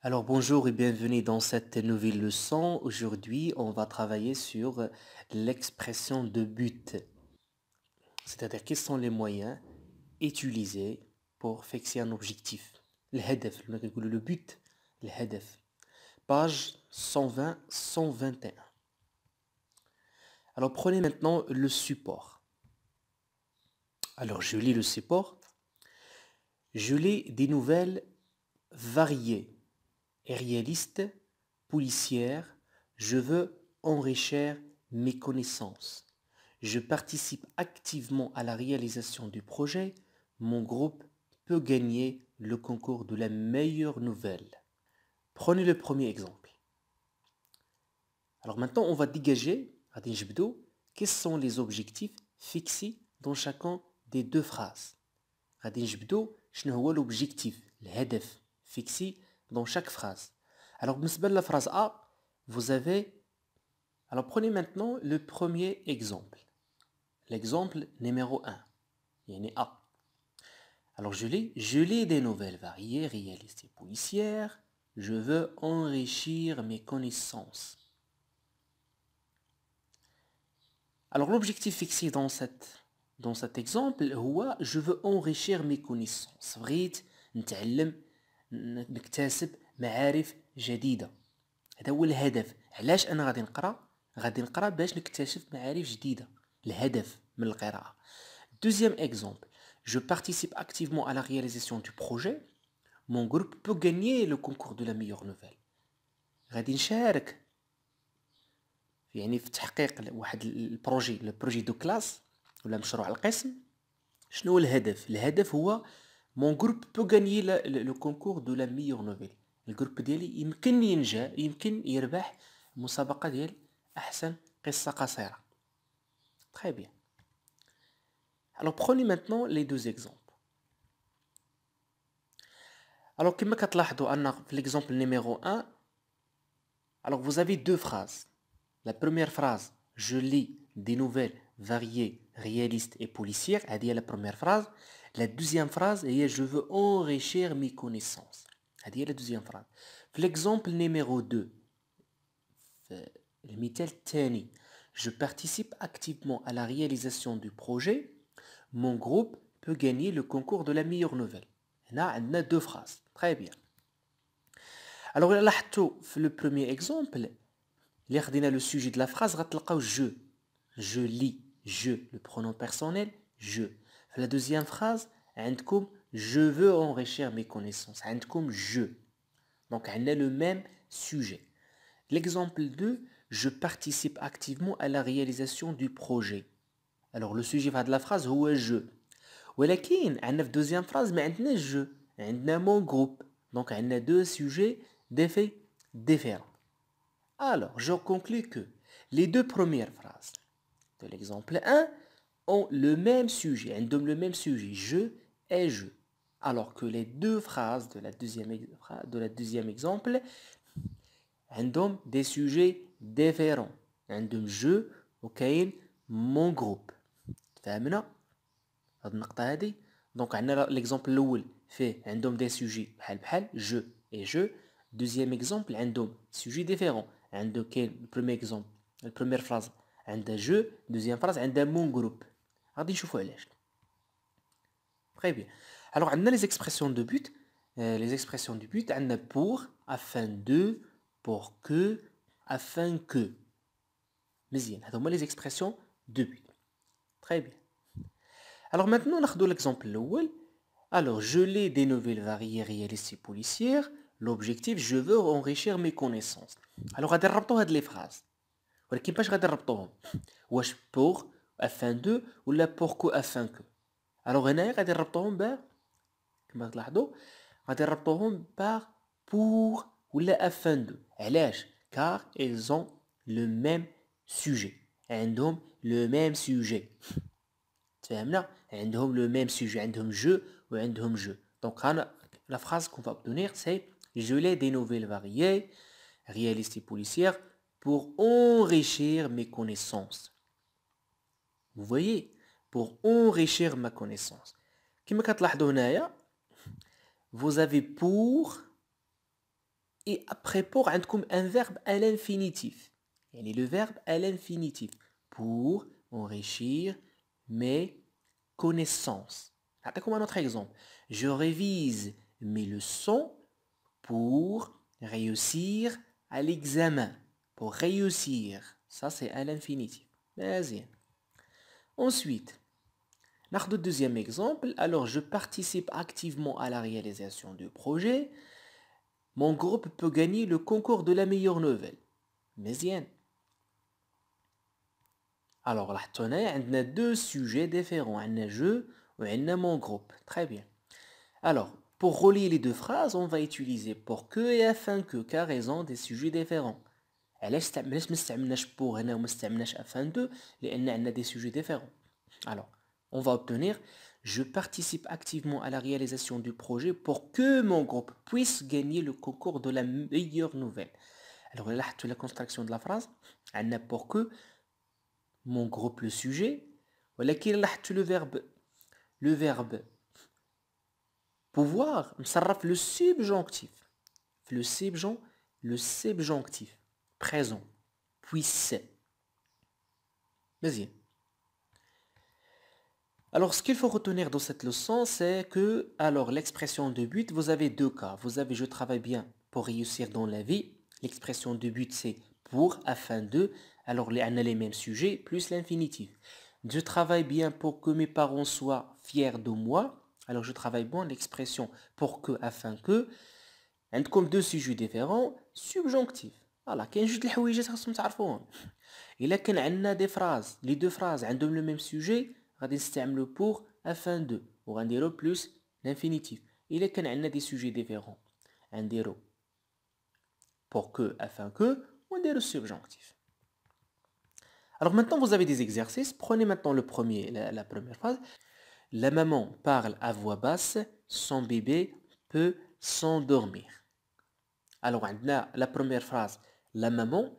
Alors bonjour et bienvenue dans cette nouvelle leçon. Aujourd'hui, on va travailler sur l'expression de but. C'est-à-dire quels sont les moyens utilisés pour fixer un objectif. Le HEDEF, le but, le hedef. Page 120, 121. Alors prenez maintenant le support. Alors je lis le support. Je lis des nouvelles variées réaliste, policière, je veux enrichir mes connaissances. Je participe activement à la réalisation du projet. Mon groupe peut gagner le concours de la meilleure nouvelle. Prenez le premier exemple. Alors maintenant, on va dégager, à quels sont les objectifs fixés dans chacun des deux phrases. L'objectif, hedef fixé dans chaque phrase. Alors, la phrase A, vous avez... Alors, prenez maintenant le premier exemple. L'exemple numéro 1. Il y en A. Alors, je lis, je lis des nouvelles variées, réalistes et policières. Je veux enrichir mes connaissances. Alors, l'objectif fixé dans, cette, dans cet exemple, هو, je veux enrichir mes connaissances. نكتسب معارف جديده هذا هو الهدف علاش انا غادي نقرا غادي نقرا باش نكتشف معارف جديده الهدف من القراءه دوزيام اكزومبل جو participe اكتيفمون على la دو بروجي مون mon بو peut لو كونكور دو لا ميور meilleure غادي نشارك يعني في تحقيق واحد البروجي لو بروجي دو كلاس ولا مشروع القسم شنو الهدف الهدف هو mon groupe peut gagner le, concours de la meilleure nouvelle Le groupe يمكن ينجح يمكن très bien alors prenez maintenant les deux exemples alors l'exemple numéro 1 alors vous avez deux phrases la première phrase je lis des nouvelles variées réalistes et policières Elle dit la première phrase la deuxième phrase est je veux enrichir mes connaissances. C'est-à-dire la deuxième phrase. L'exemple numéro 2. Le mitel Je participe activement à la réalisation du projet. Mon groupe peut gagner le concours de la meilleure nouvelle. Là, on a deux phrases. Très bien. Alors, le premier exemple, le sujet de la phrase, je. Je lis, je, le pronom personnel, je. La deuxième phrase, je veux enrichir mes connaissances. je. Donc, on a le même sujet. L'exemple 2, je participe activement à la réalisation du projet. Alors, le sujet de la phrase, est je. deuxième phrase, deuxième phrase, فراز je", je ». on mon groupe", donc elle est deux sujets différents. alors je conclus que les deux premières phrases de l'exemple 1 ont le même sujet, un donnent le même sujet, je et je. Alors que les deux phrases de la deuxième, de la deuxième exemple, elles donnent des sujets différents. un donnent je ok, mon groupe. donc donc un l'exemple fait un des sujets je et je. Deuxième exemple un des sujets différents. un le premier exemple, la première phrase un des je, deuxième phrase un de mon groupe très bien alors a les expressions de but euh, les expressions du but a pour afin de pour que afin que مزيان هادو moi, les expressions de but très bien alors maintenant a l'exemple الاول alors je l'ai dénoué le variées et policières l'objectif je veux enrichir mes connaissances alors غادي les phrases ولكن باش غادي pour afin de ou pourquoi afin que Alors, هنايا غادي نربطوهم ب كما تلاحظوا غادي نربطوهم par pour ou la afin de علاش car ils ont le même sujet عندهم le même sujet تفهمنا عندهم le même sujet عندهم jeu وعندهم je. donc la phrase qu'on va obtenir c'est je l'ai des nouvelles variées réalistes et policières pour enrichir mes connaissances vous voyez Pour enrichir ma connaissance. vous avez pour et après pour, hein, un verbe à l'infinitif. est le verbe à l'infinitif. Pour enrichir mes connaissances. donne un autre exemple. Je révise mes leçons pour réussir à l'examen. Pour réussir. Ça, c'est à l'infinitif. Vas-y. Ensuite, le deuxième exemple, alors je participe activement à la réalisation du projet. Mon groupe peut gagner le concours de la meilleure nouvelle. maisienne Alors, là, on a deux sujets différents. un jeu ou un mon groupe. Très bien. Alors, pour relier les deux phrases, on va utiliser pour que et afin que, car ont des sujets différents alors on va obtenir je participe activement à la réalisation du projet pour que mon groupe puisse gagner le concours de la meilleure nouvelle alors là la construction de la phrase on a pour que mon groupe le sujet qui لاحظتوا le verbe le verbe pouvoir Ça le subjonctif le subjonctif le subjonctif présent, puisse. Vas-y. Alors, ce qu'il faut retenir dans cette leçon, c'est que, alors, l'expression de but, vous avez deux cas. Vous avez je travaille bien pour réussir dans la vie. L'expression de but, c'est pour, afin de. Alors, on a les mêmes sujets, plus l'infinitif. Je travaille bien pour que mes parents soient fiers de moi. Alors, je travaille bien, l'expression pour que, afin que. Et comme deux sujets différents, subjonctifs il y a que Il y des phrases, les deux phrases un le même sujet, on des utiliser pour afin de ou on va plus l'infinitif ». Il y a quand des sujets différents, Un déro pour que afin que ou on subjonctif. Alors maintenant vous avez des exercices, prenez maintenant le premier la première phrase. La maman parle à voix basse, son bébé peut s'endormir. Alors on la première phrase la maman,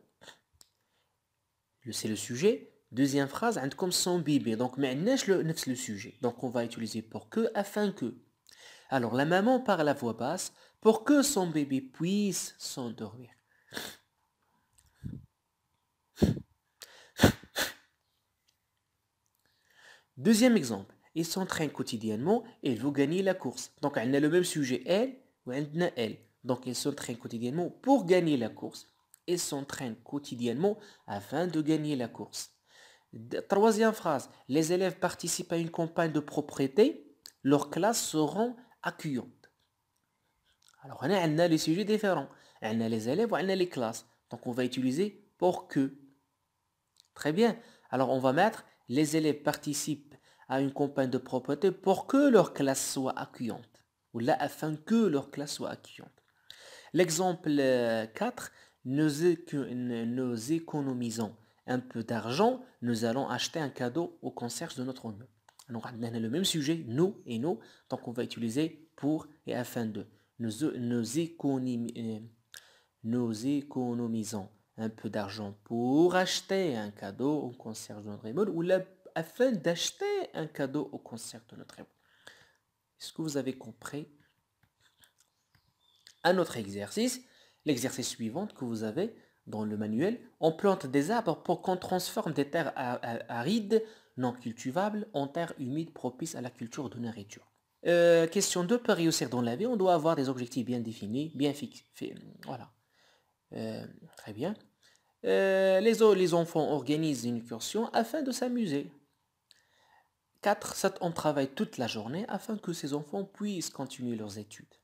c'est le sujet. Deuxième phrase, comme son bébé. Donc, le sujet. Donc, on va utiliser pour que, afin que. Alors, la maman parle à voix basse pour que son bébé puisse s'endormir. Deuxième exemple, il s'entraîne quotidiennement et il veut gagner la course. Donc, elle a le même sujet, elle, ou elle. Donc, il s'entraîne quotidiennement pour gagner la course. Ils s'entraîne quotidiennement afin de gagner la course. Troisième phrase, les élèves participent à une campagne de propriété, leurs classes seront accueillantes. Alors, on a les sujets différents. On a les élèves, on a les classes. Donc, on va utiliser pour que. Très bien. Alors, on va mettre les élèves participent à une campagne de propriété pour que leur classe soit accueillante. Ou là, afin que leur classe soit accueillante. L'exemple 4, euh, nous, économisons un peu d'argent, nous allons acheter un cadeau au concert de notre nom. Alors, on a le même sujet, nous et nous, donc on va utiliser pour et afin de. Nous, euh, économisons un peu d'argent pour acheter un cadeau au concert de notre émotion. ou afin d'acheter un cadeau au concert de notre Est-ce que vous avez compris Un autre exercice, L'exercice suivant que vous avez dans le manuel, on plante des arbres pour qu'on transforme des terres arides non cultivables en terres humides propices à la culture de nourriture. Euh, question 2, pour réussir dans la vie, on doit avoir des objectifs bien définis, bien fixés. Voilà. Euh, très bien. Euh, les, les, enfants organisent une cursion afin de s'amuser. 4. On travaille toute la journée afin que ces enfants puissent continuer leurs études.